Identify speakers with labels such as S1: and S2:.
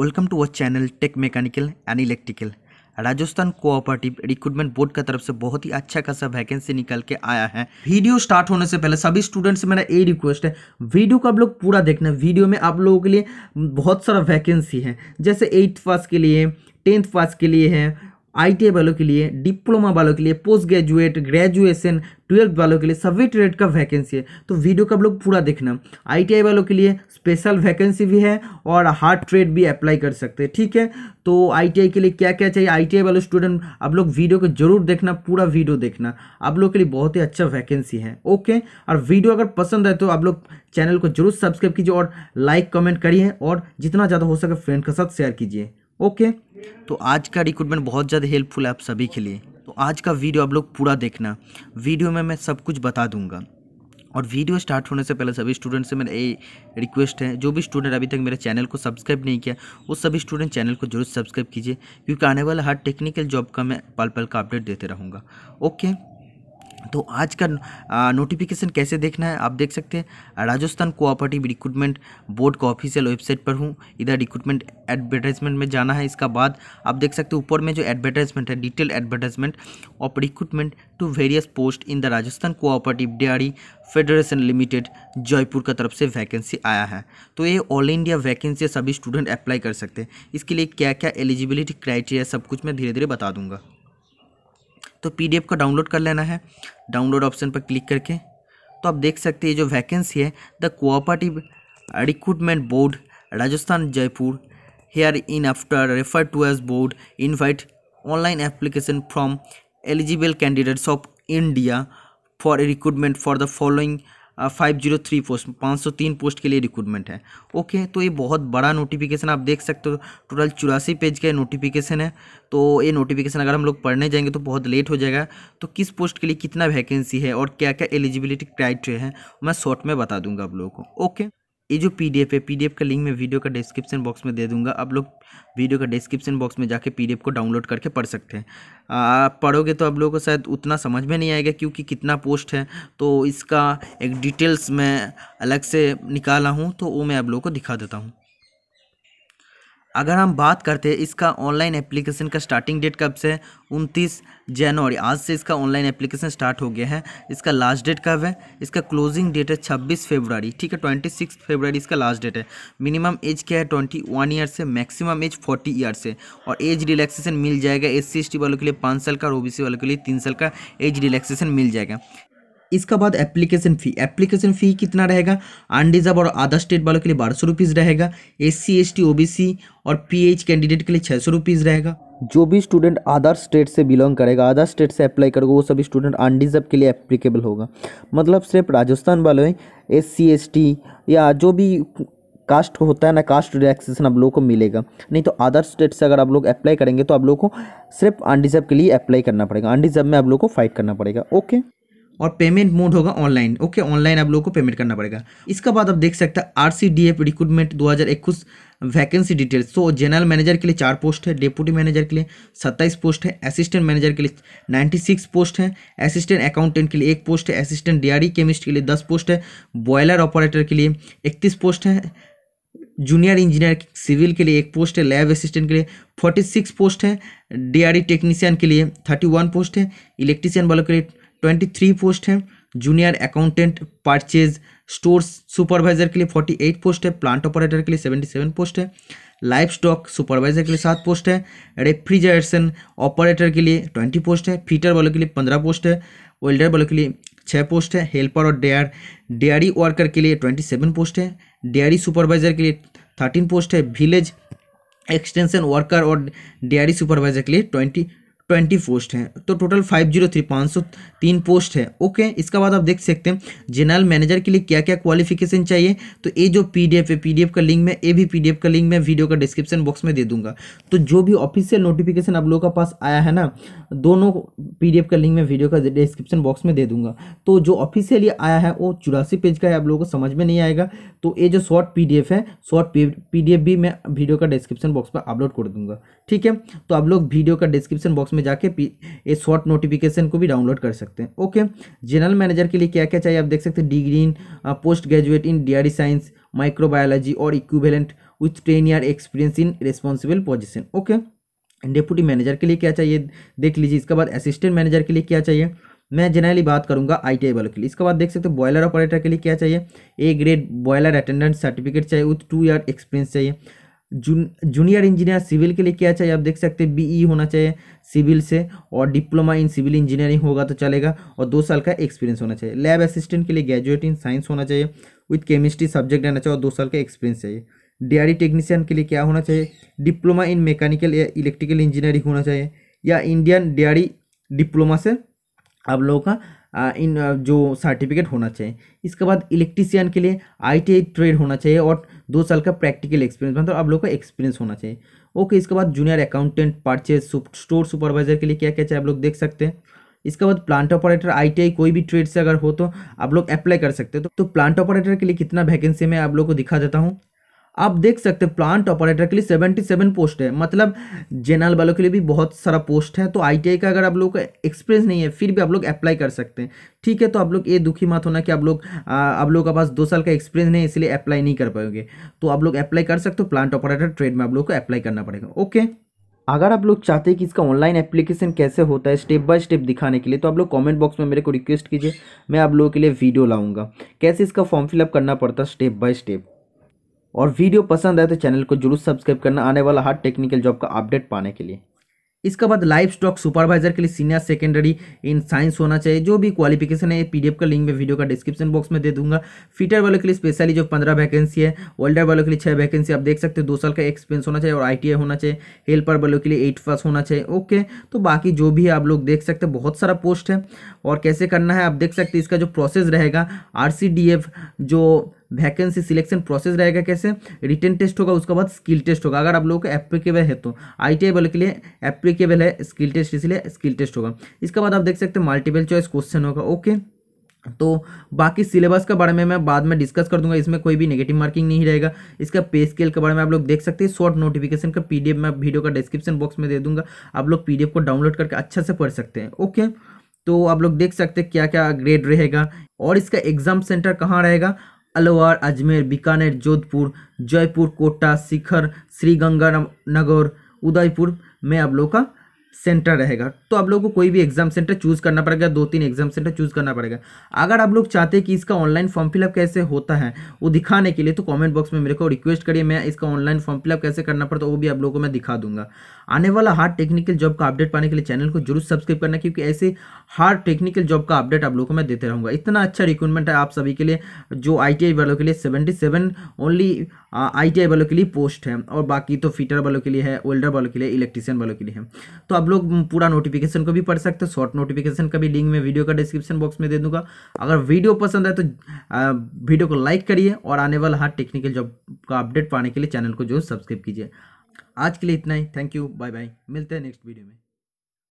S1: welcome to our channel tech mechanical and electrical Rajasthan cooperative recruitment board की तरफ से बहुत ही अच्छा खासा वैकेंसी निकल के आया है वीडियो स्टार्ट होने से पहले सभी स्टूडेंट से मेरा ये रिक्वेस्ट है वीडियो को आप लोग पूरा देखना वीडियो में आप लोगों के लिए बहुत सारा वैकेंसी है जैसे एट्थ पास के लिए टेंथ पास के लिए है आई वालों के लिए डिप्लोमा वालों के लिए पोस्ट ग्रेजुएट ग्रेजुएशन ट्वेल्थ वालों के लिए सभी ट्रेड का वैकेंसी है तो वीडियो का आप लोग पूरा देखना आई वालों के लिए स्पेशल वैकेंसी भी है और हार्ड ट्रेड भी अप्लाई कर सकते हैं ठीक है तो आई के लिए क्या क्या चाहिए आई वाले स्टूडेंट आप लोग वीडियो को जरूर देखना पूरा वीडियो देखना आप लोग के लिए बहुत ही अच्छा वैकेंसी है ओके और वीडियो अगर पसंद है तो आप लोग चैनल को जरूर सब्सक्राइब कीजिए और लाइक कमेंट करिए और जितना ज़्यादा हो सके फ्रेंड के साथ शेयर कीजिए ओके तो आज का रिक्रूटमेंट बहुत ज़्यादा हेल्पफुल है आप सभी के लिए तो आज का वीडियो आप लोग पूरा देखना वीडियो में मैं सब कुछ बता दूंगा और वीडियो स्टार्ट होने से पहले सभी स्टूडेंट से मेरा ये रिक्वेस्ट है जो भी स्टूडेंट अभी तक मेरे चैनल को सब्सक्राइब नहीं किया वो सभी स्टूडेंट चैनल को जरूर सब्सक्राइब कीजिए क्योंकि आने वाला हर टेक्निकल जॉब का मैं पल पल का अपडेट देते रहूँगा ओके तो आज का नोटिफिकेशन कैसे देखना है आप देख सकते हैं राजस्थान कोऑपरेटिव रिक्रूटमेंट बोर्ड का ऑफिशियल वेबसाइट पर हूँ इधर रिक्रूटमेंट एडवर्टाइजमेंट में जाना है इसका बाद आप देख सकते हैं ऊपर में जो एडवर्टाइजमेंट है detail advertisement of recruitment to various post in the Rajasthan cooperative dairy federation limited Jaipur का तरफ से वैकेंसी आया है तो ये ऑल इंडिया वैकेंसी सभी स्टूडेंट अप्लाई कर सकते हैं इसके लिए क्या क्या एलिजिबिलिटी क्राइटेरिया सब कुछ मैं धीरे धीरे बता दूंगा तो पी को डाउनलोड कर लेना है डाउनलोड ऑप्शन पर क्लिक करके तो आप देख सकते हैं जो वैकेंसी है the cooperative recruitment board Rajasthan Jaipur hereinafter refer to as board invite online application from eligible candidates of India for recruitment for the following five zero three post पाँच सौ तीन पोस्ट के लिए रिक्रूटमेंट है okay तो ये बहुत बड़ा नोटिफिकेशन आप देख सकते हो टोटल चौरासी पेज का नोटिफिकेशन है तो ये नोटिफिकेशन अगर हम लोग पढ़ने जाएंगे तो बहुत लेट हो जाएगा तो किस पोस्ट के लिए कितना वैकेंसी है और क्या क्या एलिजिबिलिटी क्राइटेरिया है मैं शॉर्ट में बता दूंगा आप लोगों को ओके ये जो पीडीएफ है पीडीएफ का लिंक मैं वीडियो का डिस्क्रिप्शन बॉक्स में दे दूंगा आप लोग वीडियो का डिस्क्रिप्शन बॉक्स में जाके पीडीएफ को डाउनलोड करके पढ़ सकते हैं आप पढ़ोगे तो आप लोगों को शायद उतना समझ में नहीं आएगा क्योंकि कितना पोस्ट है तो इसका एक डिटेल्स मैं अलग से निकाला हूँ तो वो मैं आप लोगों को दिखा देता हूँ अगर हम बात करते हैं इसका ऑनलाइन एप्लीकेशन का स्टार्टिंग डेट कब से है उनतीस जनवरी आज से इसका ऑनलाइन एप्लीकेशन स्टार्ट हो गया है इसका लास्ट डेट कब है इसका क्लोजिंग डेट है छब्बीस फरवरी ठीक है ट्वेंटी सिक्स इसका लास्ट डेट है मिनिमम एज क्या है ट्वेंटी वन ईयर से मैक्सिमम एज फोर्टी ईयर से और एज रिलैक्सेशन मिल जाएगा एस सी वालों के लिए पाँच साल का और ओ वालों के लिए तीन साल का एज रिलैक्सेशन मिल जाएगा इसका बाद एप्लीकेशन फ़ी एप्लीकेशन फ़ी कितना रहेगा अनडिजर्व और अदर स्टेट वालों के लिए बारह सौ रुपीज़ रहेगा S C S T O B C और पी एच कैंडिडेट के लिए छः सौ रुपीज़ रहेगा जो भी स्टूडेंट अदर स्टेट से बिलोंग करेगा अदर स्टेट से अप्लाई करेगा वो सभी स्टूडेंट अनडिजर्व के लिए एप्लीकेबल होगा मतलब सिर्फ राजस्थान वाले एस सी एस टी या जो भी कास्ट होता है ना कास्ट रिलैक्सेशन आप लोगों को मिलेगा नहीं तो अदर स्टेट से अगर आप लोग अप्लाई करेंगे तो आप लोगों को सिर्फ अनडिजर्व के लिए अप्लाई करना पड़ेगा अनडिजर्व में आप लोगों को फाइट करना पड़ेगा ओके और पेमेंट मोड होगा ऑनलाइन ओके ऑनलाइन आप लोगों को पेमेंट करना पड़ेगा इसके बाद आप देख सकते हैं R C D F recruitment दो हज़ार इक्कीस वैकेंसी डिटेल्स तो जनरल मैनेजर के लिए चार पोस्ट है डेपूटी मैनेजर के लिए सत्ताईस पोस्ट है असिस्टेंट मैनेजर के लिए नाइन्टी सिक्स पोस्ट है असिस्टेंट अकाउंटेंट के लिए एक पोस्ट है असिस्टेंट डियारी केमिस्ट के लिए दस पोस्ट है बॉयलर ऑपरेटर के लिए इकतीस पोस्ट है जूनियर इंजीनियर सिविल के लिए एक पोस्ट है लैब असिस्टेंट के लिए फोर्टी सिक्स पोस्ट है डीआरडी टेक्नीशियन के लिए थर्टी वन पोस्ट है इलेक्ट्रीशियन वालों के लिए ट्वेंटी थ्री पोस्ट हैं junior accountant purchase store supervisor के लिए फोर्टी एट पोस्ट है प्लांट ऑपरेटर के लिए सेवेंटी सेवन पोस्ट है लाइफ स्टॉक सुपरवाइजर के लिए सात पोस्ट है रेफ्रिजरेशन ऑपरेटर के लिए ट्वेंटी पोस्ट है फीटर वालों के लिए पंद्रह पोस्ट है वेल्डर वालों के लिए छः पोस्ट है हेल्पर और डेयर डेयरी वर्कर के लिए ट्वेंटी सेवन पोस्ट है डेयरी सुपरवाइजर के लिए थर्टीन पोस्ट है विलेज एक्सटेंशन वर्कर और डेयरी सुपरवाइजर के लिए ट्वेंटी ट्वेंटी पोस्ट हैं तो टोटल फाइव जीरो थ्री पाँच सौ तीन पोस्ट है ओके इसके बाद आप देख सकते हैं जनरल मैनेजर के लिए क्या क्या क्वालिफिकेशन चाहिए तो ये जो पी डी एफ है पी डी एफ का लिंक मैं ये भी पी डी एफ का लिंक मैं वीडियो का डिस्क्रिप्शन बॉक्स में दे दूंगा तो जो भी ऑफिशियल नोटिफिकेशन आप लोगों का पास आया है ना दोनों पी डी एफ का लिंक मैं वीडियो का डिस्क्रिप्शन बॉक्स में दे दूंगा तो जो ऑफिशियली आया है वो चौरासी पेज का है आप लोगों को समझ में नहीं आएगा तो ये जो शॉर्ट पी डी एफ है शॉर्ट पी डी एफ भी मैं वीडियो का डिस्क्रिप्शन बॉक्स में अपलोड कर दूंगा ठीक है तो आप लोग वीडियो का डिस्क्रिप्शन बॉक्स उसमें जाके ये शॉर्ट नोटिफिकेशन को भी डाउनलोड कर सकते हैं ओके जनरल मैनेजर के लिए क्या क्या चाहिए आप देख सकते हैं degree in post graduate in D science microbiology और equivalent with ten year experience in responsible position okay deputy manager के लिए क्या चाहिए देख लीजिए इसके बाद असिस्टेंट मैनेजर के लिए क्या चाहिए मैं जनरली बात करूंगा आई टी वालों के लिए इसके बाद देख सकते हो बॉयलर ऑपरेटर के लिए क्या चाहिए A grade boiler attendant certificate चाहिए विथ टू ईयर एक्सपीरियंस चाहिए जून जूनियर इंजीनियर सिविल के लिए क्या चाहिए आप देख सकते हैं बीई होना चाहिए सिविल से और डिप्लोमा इन सिविल इंजीनियरिंग होगा तो चलेगा और दो साल का एक्सपीरियंस होना चाहिए लैब असिस्टेंट के लिए ग्रेजुएट इन साइंस होना चाहिए विथ केमिस्ट्री सब्जेक्ट रहना चाहिए और दो साल का एक्सपीरियंस चाहिए डेयरी टेक्नीशियन e के लिए क्या होना चाहिए डिप्लोमा इन मैकेनिकल या इलेक्ट्रिकल इंजीनियरिंग होना चाहिए या इंडियन डेयरी डिप्लोमा से आप लोगों का इन जो सर्टिफिकेट होना चाहिए इसके बाद इलेक्ट्रीशियन के लिए आई ट्रेड होना चाहिए और दो साल का प्रैक्टिकल एक्सपीरियंस मतलब आप लोग का एक्सपीरियंस होना चाहिए ओके इसके बाद junior accountant purchase store supervisor के लिए क्या क्या चाहिए आप लोग देख सकते हैं इसके बाद प्लांट ऑपरेटर आईटीआई कोई भी ट्रेड से अगर हो तो आप लोग अप्लाई कर सकते हो तो, तो प्लांट ऑपरेटर के लिए कितना वैकेंसी में आप लोग को दिखा देता हूँ आप देख सकते हैं प्लांट ऑपरेटर के लिए सेवेंटी सेवन पोस्ट है मतलब जनरल वालों के लिए भी बहुत सारा पोस्ट है तो आई का अगर आप लोग का एक्सपीरियंस नहीं है फिर भी आप लोग अप्लाई कर सकते हैं ठीक है तो आप लोग ये दुखी मत होना कि आप लोग आप लोग के पास दो साल का एक्सपीरियंस नहीं इसलिए अप्लाई नहीं कर पाएंगे तो आप लोग अप्लाई कर सकते हो प्लांट ऑपरेटर ट्रेड में आप लोग को अप्लाई करना पड़ेगा ओके अगर आप लोग चाहते हैं कि इसका ऑनलाइन एप्लीकेशन कैसे होता है स्टेप बाय स्टेप दिखाने के लिए तो आप लोग कमेंट बॉक्स में मेरे को रिक्वेस्ट कीजिए मैं आप लोगों के लिए वीडियो लाऊंगा कैसे इसका फॉर्म फिलअप करना पड़ता है स्टेप बाय स्टेप और वीडियो पसंद आए तो चैनल को जरूर सब्सक्राइब करना आने वाला हर टेक्निकल जॉब का अपडेट पाने के लिए इसके बाद लाइव स्टॉक सुपरवाइजर के लिए सीनियर सेकेंडरी इन साइंस होना चाहिए जो भी क्वालिफिकेशन है पीडीएफ का लिंक मैं वीडियो का डिस्क्रिप्शन बॉक्स में दे दूंगा फीटर वालों के लिए स्पेशली जो पंद्रह वैकेंसी है ओल्डर वालों के लिए छः वैकेंसी आप देख सकते हो दो साल का एक्सपीरियंस होना चाहिए और आई होना चाहिए हेल्पर वालों के लिए एट पास होना चाहिए ओके तो बाकी जो भी आप लोग देख सकते हैं बहुत सारा पोस्ट है और कैसे करना है आप देख सकते इसका जो प्रोसेस रहेगा आर जो वैकेंसी सिलेक्शन प्रोसेस रहेगा कैसे रिटर्न टेस्ट होगा उसके बाद स्किल टेस्ट होगा अगर आप लोगों को एप्लीकेबल है तो आई टी के लिए एप्लीकेबल है स्किल टेस्ट इसलिए स्किल टेस्ट होगा इसके बाद आप देख सकते हैं मल्टीपल चॉइस क्वेश्चन होगा ओके तो बाकी सिलेबस के बारे में मैं बाद में डिस्कस कर दूंगा इसमें कोई भी नेगेटिव मार्किंग नहीं रहेगा इसका पे स्केल के बारे में आप लोग देख सकते हैं शॉर्ट नोटिफिकेशन का पीडीएफ मैं वीडियो का डिस्क्रिप्शन बॉक्स में दे दूंगा आप लोग पीडीएफ को डाउनलोड करके अच्छा से पढ़ सकते हैं ओके तो आप लोग देख सकते हैं क्या क्या ग्रेड रहेगा और इसका एग्जाम सेंटर कहाँ रहेगा अलवर अजमेर बीकानेर जोधपुर जयपुर कोटा शिखर श्री गंगानगर उदयपुर में आप लोग का सेंटर रहेगा तो आप लोगों को कोई भी एग्जाम सेंटर चूज़ करना पड़ेगा दो तीन एग्जाम सेंटर चूज़ करना पड़ेगा अगर आप लोग चाहते हैं कि इसका ऑनलाइन फॉर्म फिलअप कैसे होता है वो दिखाने के लिए तो कमेंट बॉक्स में मेरे को रिक्वेस्ट करिए मैं इसका ऑनलाइन फॉर्म फिलअप कैसे करना पड़ता है वो भी आप लोगों को मैं दिखा दूंगा आने वाला हार्ड टेक्निकल जॉब का अपडेट पाने के लिए चैनल को जरूर सब्सक्राइब करना क्योंकि ऐसे हार्ड टेक्निकल जॉब का अपडेट आप लोगों को मैं देते रहूँगा इतना अच्छा रिक्रूटमेंट है आप सभी के लिए जो आई वालों के लिए सेवेंटी ओनली आई वालों के लिए पोस्ट है और बाकी तो फिटर वालों के लिए है वेल्डर वालों के लिए इलेक्ट्रीशियन वालों के लिए है तो आप लोग पूरा नोटिफिकेशन को भी पढ़ सकते हो शॉर्ट नोटिफिकेशन का भी लिंक मैं वीडियो का डिस्क्रिप्शन बॉक्स में दे दूंगा अगर वीडियो पसंद है तो वीडियो को लाइक करिए और आने वाला हर टेक्निकल जॉब का अपडेट पाने के लिए चैनल को जो सब्सक्राइब कीजिए आज के लिए इतना ही थैंक यू बाय बाय मिलते हैं नेक्स्ट वीडियो में